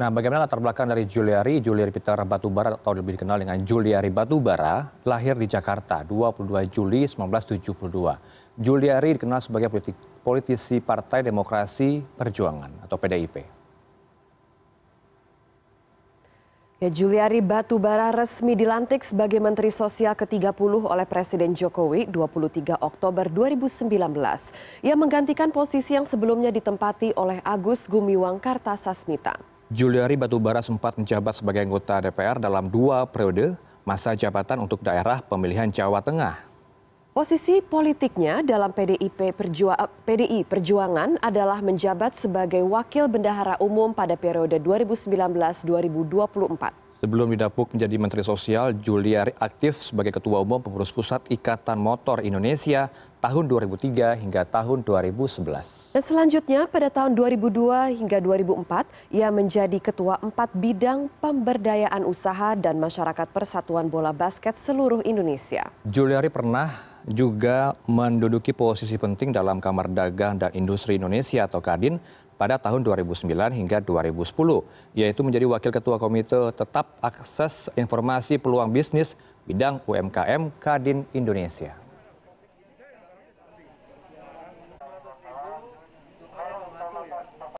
Nah, bagaimana latar belakang dari Juliari? Juliari Peter Batubara atau lebih dikenal dengan Juliari Batubara, lahir di Jakarta 22 Juli 1972. Juliari dikenal sebagai politisi Partai Demokrasi Perjuangan atau PDIP. Ya, Juliari Batubara resmi dilantik sebagai Menteri Sosial ke-30 oleh Presiden Jokowi 23 Oktober 2019. Ia menggantikan posisi yang sebelumnya ditempati oleh Agus Gumiwang Kartasasmita juliari batubara sempat menjabat sebagai anggota dpr dalam dua periode masa jabatan untuk daerah pemilihan Jawa Tengah. Posisi politiknya dalam PDIP Perjua, eh, PDI Perjuangan adalah menjabat sebagai Wakil Bendahara Umum pada periode 2019-2024. Sebelum didapuk menjadi Menteri Sosial, Juliari aktif sebagai Ketua Umum Pengurus Pusat Ikatan Motor Indonesia tahun 2003 hingga tahun 2011. Dan selanjutnya pada tahun 2002 hingga 2004 ia menjadi ketua empat bidang pemberdayaan usaha dan masyarakat Persatuan Bola Basket seluruh Indonesia. Juliari pernah juga menduduki posisi penting dalam Kamar Dagang dan Industri Indonesia atau Kadin pada tahun 2009 hingga 2010, yaitu menjadi Wakil Ketua Komite Tetap Akses Informasi Peluang Bisnis Bidang UMKM Kadin Indonesia.